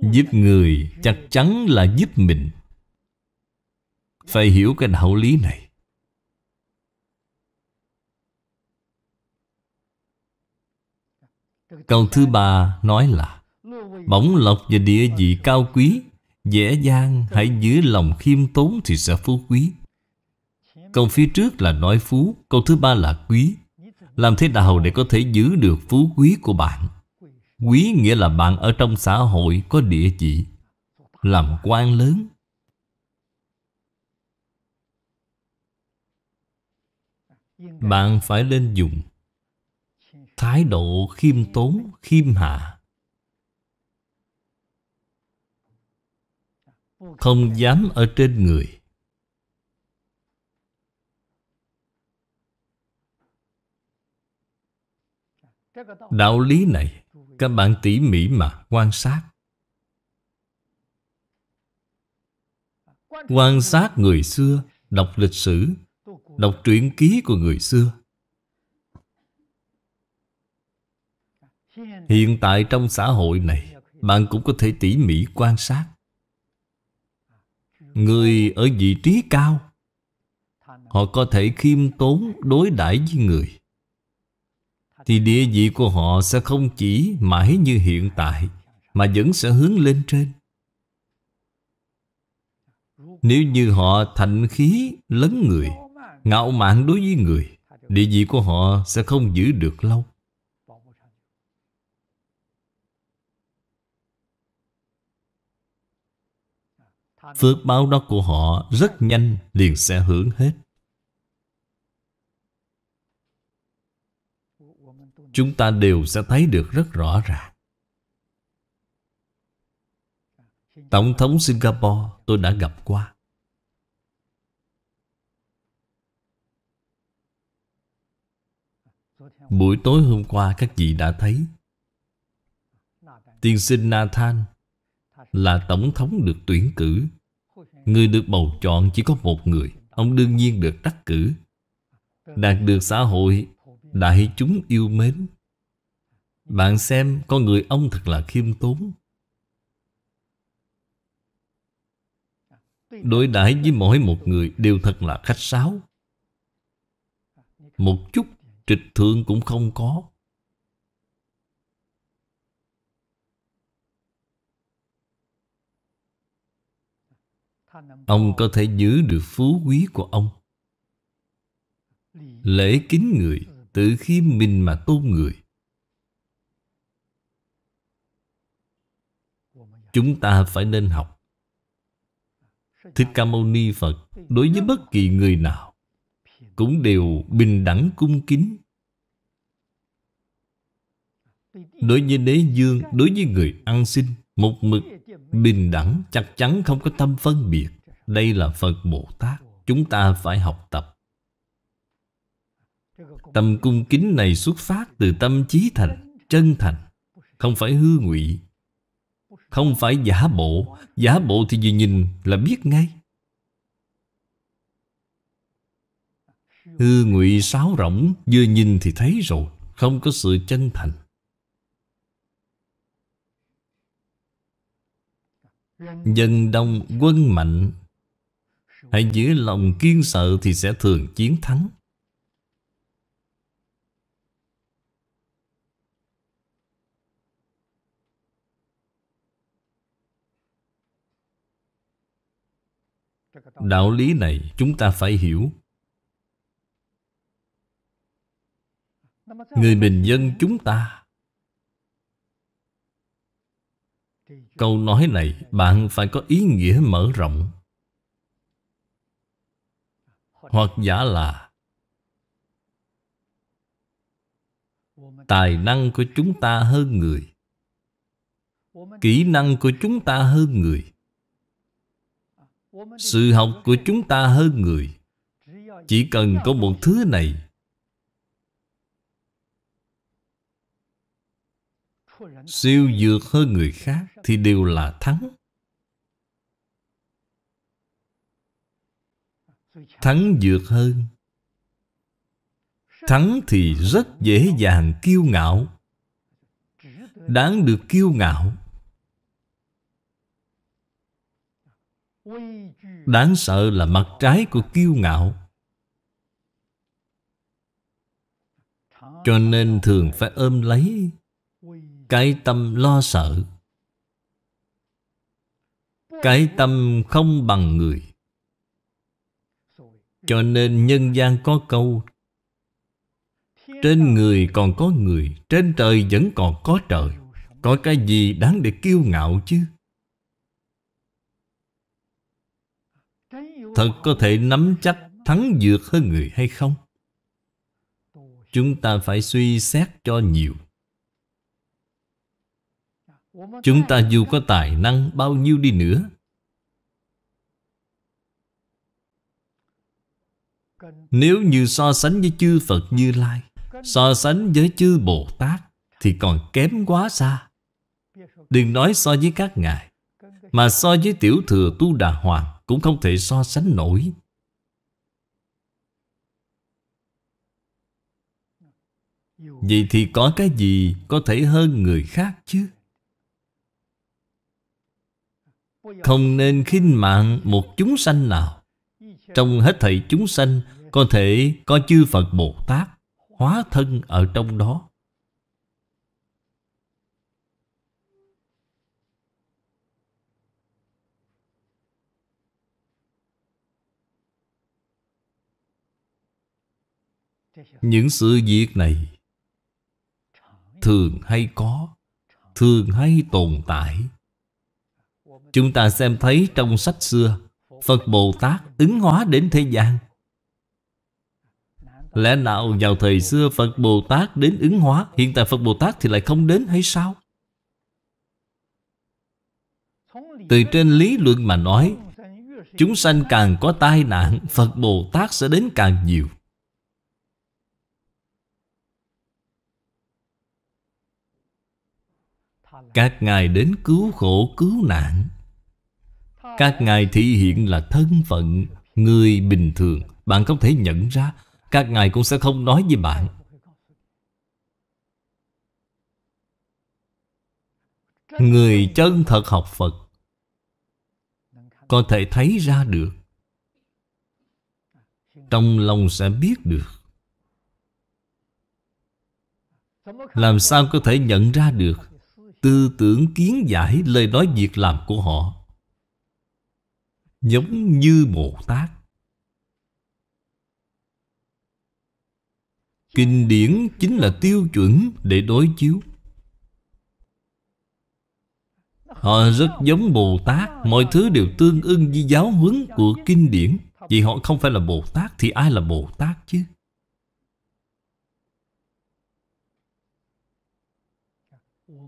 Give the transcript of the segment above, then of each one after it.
Giúp người chắc chắn là giúp mình Phải hiểu cái đạo lý này Câu thứ ba nói là Bổng lộc và địa vị cao quý Dễ dàng hãy giữ lòng khiêm tốn thì sẽ phú quý Câu phía trước là nói phú Câu thứ ba là quý Làm thế nào để có thể giữ được phú quý của bạn Quý nghĩa là bạn ở trong xã hội có địa chỉ, Làm quan lớn Bạn phải lên dùng Thái độ khiêm tốn, khiêm hạ Không dám ở trên người Đạo lý này Các bạn tỉ mỉ mà quan sát Quan sát người xưa Đọc lịch sử Đọc truyện ký của người xưa Hiện tại trong xã hội này Bạn cũng có thể tỉ mỉ quan sát Người ở vị trí cao Họ có thể khiêm tốn đối đãi với người thì địa vị của họ sẽ không chỉ mãi như hiện tại mà vẫn sẽ hướng lên trên nếu như họ thạnh khí lấn người ngạo mạn đối với người địa vị của họ sẽ không giữ được lâu phước báo đó của họ rất nhanh liền sẽ hưởng hết chúng ta đều sẽ thấy được rất rõ ràng. Tổng thống Singapore tôi đã gặp qua. Buổi tối hôm qua các vị đã thấy Tiên sinh Nathan là tổng thống được tuyển cử. Người được bầu chọn chỉ có một người. Ông đương nhiên được đắc cử. Đạt được xã hội Đại chúng yêu mến Bạn xem con người ông thật là khiêm tốn Đối đãi với mỗi một người đều thật là khách sáo Một chút trịch thượng cũng không có Ông có thể giữ được phú quý của ông Lễ kính người tự khiêm mình mà tôn người. Chúng ta phải nên học. Thích Ca Mâu Ni Phật đối với bất kỳ người nào cũng đều bình đẳng cung kính. Đối với đế dương, đối với người ăn xin, một mực bình đẳng chắc chắn không có tâm phân biệt. Đây là Phật Bồ Tát, chúng ta phải học tập. Tâm cung kính này xuất phát từ tâm trí thành, chân thành Không phải hư ngụy Không phải giả bộ Giả bộ thì vừa nhìn là biết ngay Hư ngụy sáo rỗng Vừa nhìn thì thấy rồi Không có sự chân thành Dân đông quân mạnh Hãy giữ lòng kiên sợ thì sẽ thường chiến thắng Đạo lý này chúng ta phải hiểu Người bình dân chúng ta Câu nói này bạn phải có ý nghĩa mở rộng Hoặc giả là Tài năng của chúng ta hơn người Kỹ năng của chúng ta hơn người sự học của chúng ta hơn người Chỉ cần có một thứ này Siêu dược hơn người khác Thì đều là thắng Thắng dược hơn Thắng thì rất dễ dàng kiêu ngạo Đáng được kiêu ngạo Đáng sợ là mặt trái của kiêu ngạo Cho nên thường phải ôm lấy Cái tâm lo sợ Cái tâm không bằng người Cho nên nhân gian có câu Trên người còn có người Trên trời vẫn còn có trời Có cái gì đáng để kiêu ngạo chứ thật có thể nắm chắc thắng dược hơn người hay không? Chúng ta phải suy xét cho nhiều. Chúng ta dù có tài năng bao nhiêu đi nữa Nếu như so sánh với chư Phật Như Lai So sánh với chư Bồ Tát Thì còn kém quá xa Đừng nói so với các ngài Mà so với tiểu thừa Tu Đà Hoàng cũng không thể so sánh nổi. Vậy thì có cái gì có thể hơn người khác chứ? Không nên khinh mạng một chúng sanh nào. Trong hết thảy chúng sanh có thể có chư Phật Bồ Tát hóa thân ở trong đó. những sự việc này thường hay có thường hay tồn tại chúng ta xem thấy trong sách xưa phật bồ tát ứng hóa đến thế gian lẽ nào vào thời xưa phật bồ tát đến ứng hóa hiện tại phật bồ tát thì lại không đến hay sao từ trên lý luận mà nói chúng sanh càng có tai nạn phật bồ tát sẽ đến càng nhiều Các ngài đến cứu khổ cứu nạn Các ngài thị hiện là thân phận Người bình thường Bạn không thể nhận ra Các ngài cũng sẽ không nói với bạn Người chân thật học Phật Có thể thấy ra được Trong lòng sẽ biết được Làm sao có thể nhận ra được tư tưởng kiến giải lời nói việc làm của họ giống như Bồ Tát. Kinh điển chính là tiêu chuẩn để đối chiếu. Họ rất giống Bồ Tát, mọi thứ đều tương ưng với giáo huấn của kinh điển. Vì họ không phải là Bồ Tát thì ai là Bồ Tát chứ?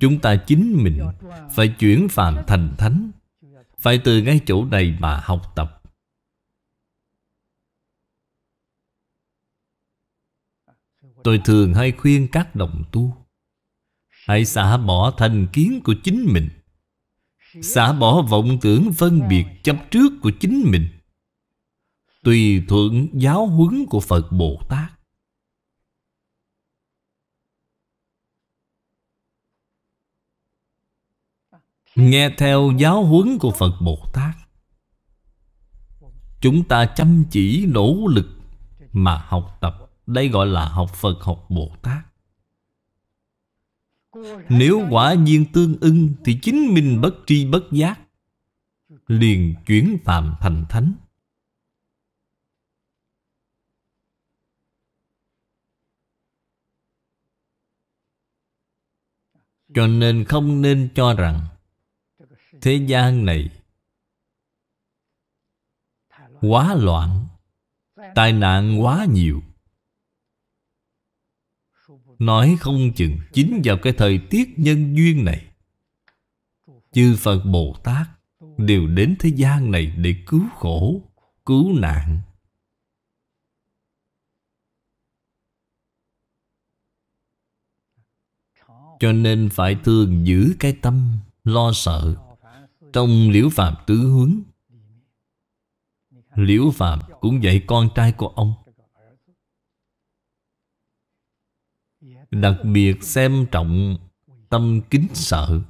Chúng ta chính mình Phải chuyển phàm thành thánh Phải từ ngay chỗ này mà học tập Tôi thường hay khuyên các đồng tu Hãy xả bỏ thành kiến của chính mình Xả bỏ vọng tưởng phân biệt chấp trước của chính mình Tùy thuận giáo huấn của Phật Bồ Tát nghe theo giáo huấn của Phật Bồ Tát. Chúng ta chăm chỉ nỗ lực mà học tập. Đây gọi là học Phật, học Bồ Tát. Nếu quả nhiên tương ưng Thì chính mình bất tri bất giác Liền chuyển phạm thành thánh Cho nên không nên cho rằng thế gian này quá loạn tai nạn quá nhiều nói không chừng chính vào cái thời tiết nhân duyên này chư phật bồ tát đều đến thế gian này để cứu khổ cứu nạn cho nên phải thường giữ cái tâm lo sợ trong Liễu Phạm Tứ Hướng Liễu Phạm cũng dạy con trai của ông Đặc biệt xem trọng tâm kính sợ